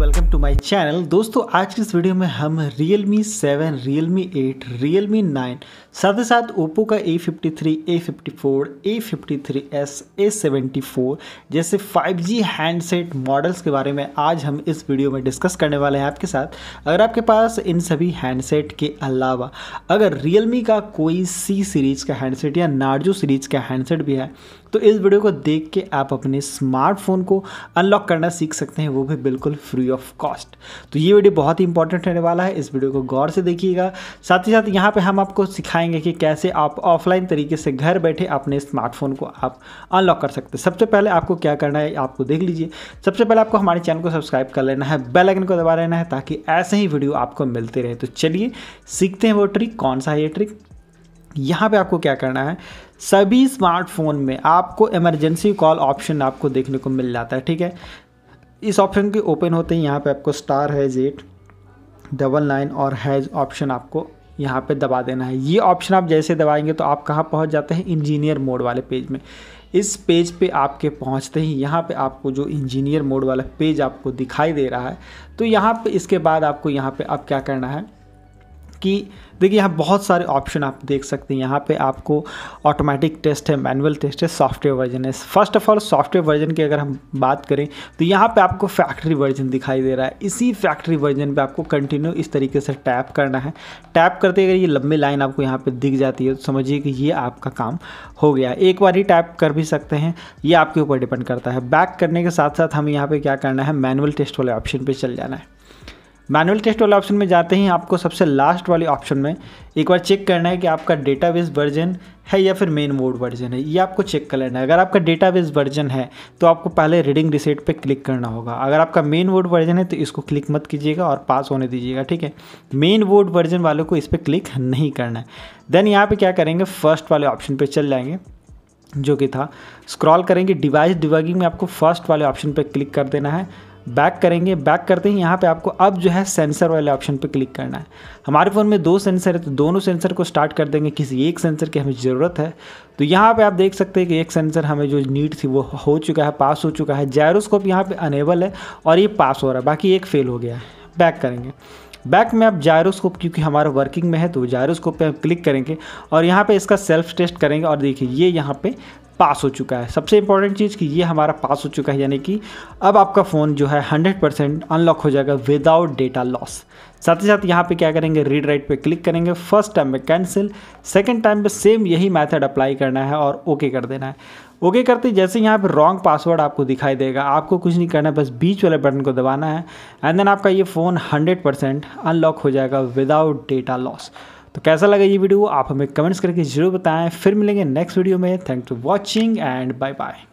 welcome to my channel दोस्तों आज की इस वीडियो में हम Realme seven Realme eight Realme nine साथ ही साथ ओप्पो का A fifty three A fifty four A fifty three S A seventy four जैसे 5G हैंडसेट मॉडल्स के बारे में आज हम इस वीडियो में डिस्कस करने वाले हैं आपके साथ अगर आपके पास इन सभी हैंडसेट के अलावा अगर रियल मी का कोई सी सीरीज़ का हैंडसेट या नार्जो सीरीज़ का हैंडसेट भी है तो इस वीडियो को देख के आप अपने स्मार्टफोन को अनलॉक करना सीख सकते हैं वो भी बिल्कुल फ्री ऑफ कॉस्ट तो ये वीडियो बहुत ही इंपॉर्टेंट रहने वाला है इस वीडियो को गौर से देखिएगा साथ ही साथ यहाँ पर हम आपको सिखाएंगे कि कैसे आप ऑफलाइन तरीके से घर बैठे अपने स्मार्टफोन को आप अनलॉक कर सकते हैं सबसे पहले आपको क्या करना है आपको देख लीजिए सबसे पहले आपको हमारे चैनल को सब्सक्राइब कर लेना है बेल आइकन को दबा लेना है ताकि ऐसे ही वीडियो आपको मिलते रहे तो चलिए सीखते हैं वो ट्रिक कौन सा है ये ट्रिक यहाँ पे आपको क्या करना है सभी स्मार्टफोन में आपको इमरजेंसी कॉल ऑप्शन आपको देखने को मिल जाता है ठीक है इस ऑप्शन के ओपन होते ही यहाँ पे आपको star hash eight double nine और हैज ऑप्शन आपको यहाँ पे दबा देना है ये ऑप्शन आप जैसे दबाएंगे तो आप कहाँ पहुँच जाते हैं इंजीनियर मोड वाले पेज में इस पेज पे आपके पहुंचते ही यहाँ पे आपको जो इंजीनियर मोड वाला पेज आपको दिखाई दे रहा है तो यहाँ पे इसके बाद आपको यहाँ पे अब क्या करना है कि देखिए यहाँ बहुत सारे ऑप्शन आप देख सकते हैं यहाँ पे आपको ऑटोमेटिक टेस्ट है मैनुअल टेस्ट है सॉफ्टवेयर वर्जन है first of all software version की अगर हम बात करें तो यहाँ पे आपको फैक्ट्री वर्जन दिखाई दे रहा है इसी फैक्ट्री वर्जन पे आपको कंटिन्यू इस तरीके से टैप करना है टैप करते अगर ये लंबी लाइन आपको यहाँ पर दिख जाती है तो समझिए कि ये आपका काम हो गया एक बार ही टैप कर भी सकते हैं ये आपके ऊपर डिपेंड करता है बैक करने के साथ साथ हमें यहाँ पर क्या करना है मैनुअल टेस्ट वाले ऑप्शन पर चल जाना है मैनुअल टेस्ट वाले ऑप्शन में जाते ही आपको सबसे लास्ट वाले ऑप्शन में एक बार चेक करना है कि आपका डेटाबेस वर्जन है या फिर मेन मोड वर्जन है ये आपको चेक कर लेना है अगर आपका डेटाबेस वर्जन है तो आपको पहले रीडिंग रिसेट पे क्लिक करना होगा अगर आपका मेन वोड वर्जन है तो इसको क्लिक मत कीजिएगा और पास होने दीजिएगा ठीक है मेन वोड वर्जन वालों को इस पर क्लिक नहीं करना है देन यहाँ पर क्या करेंगे फर्स्ट वाले ऑप्शन पर चल जाएंगे जो कि था स्क्रॉल करेंगे डिवाइस डिवाइगिंग में आपको फर्स्ट वाले ऑप्शन पर क्लिक कर देना है बैक करेंगे बैक करते ही यहाँ पे आपको अब जो है सेंसर वाले ऑप्शन पे क्लिक करना है हमारे फ़ोन में दो सेंसर है तो दोनों सेंसर को स्टार्ट कर देंगे किसी एक सेंसर की हमें ज़रूरत है तो यहाँ पे आप देख सकते हैं कि एक सेंसर हमें जो नीड थी वो हो चुका है पास हो चुका है जैरोस्कोप यहाँ पर अनेबल है और ये पास हो रहा है बाकी एक फेल हो गया है बैक करेंगे बैक में आप जायरोस्कोप क्योंकि हमारा वर्किंग में है तो जायरोस्कोप पे हम क्लिक करेंगे और यहाँ पे इसका सेल्फ टेस्ट करेंगे और देखिए ये यहाँ पे पास हो चुका है सबसे इंपॉर्टेंट चीज़ कि ये हमारा पास हो चुका है यानी कि अब आपका फ़ोन जो है 100 परसेंट अनलॉक हो जाएगा विदाउट डेटा लॉस साथ ही साथ यहाँ पे क्या करेंगे रीड राइट पे क्लिक करेंगे फर्स्ट टाइम पे कैंसिल सेकंड टाइम पे सेम यही मेथड अप्लाई करना है और ओके okay कर देना है ओके करते जैसे यहाँ पर रॉन्ग पासवर्ड आपको दिखाई देगा आपको कुछ नहीं करना बस बीच वाले बटन को दबाना है एंड देन आपका ये फ़ोन हंड्रेड परसेंट अनलॉक हो जाएगा विदाउट डेटा लॉस तो कैसा लगा ये वीडियो आप हमें कमेंट्स करके ज़रूर बताएं फिर मिलेंगे नेक्स्ट वीडियो में thank for watching and bye bye